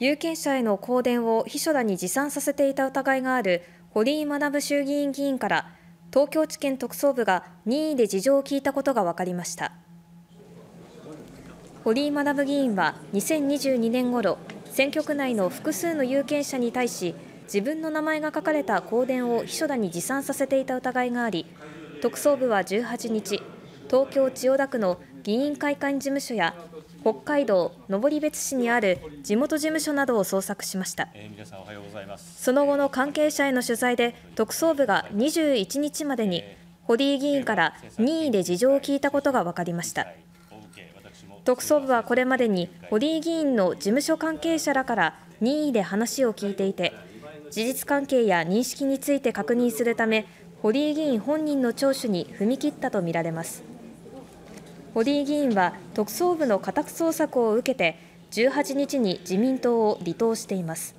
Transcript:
有権者への香典を秘書らに持参させていた疑いがある堀井学衆議院議員から東京地検特捜部が任意で事情を聞いたことが分かりました堀井学議員は2022年頃選挙区内の複数の有権者に対し自分の名前が書かれた香典を秘書らに持参させていた疑いがあり特捜部は18日東京千代田区の議員会館事務所や北海道登別市にある地元事務所などを捜索しました、えー、皆さんおはようございますその後の関係者への取材で特捜部が21日までに堀井議員から任意で事情を聞いたことが分かりました特捜部はこれまでに堀井議員の事務所関係者らから任意で話を聞いていて事実関係や認識について確認するため堀井議員本人の聴取に踏み切ったとみられます。堀井議員は特捜部の家宅捜索を受けて18日に自民党を離党しています。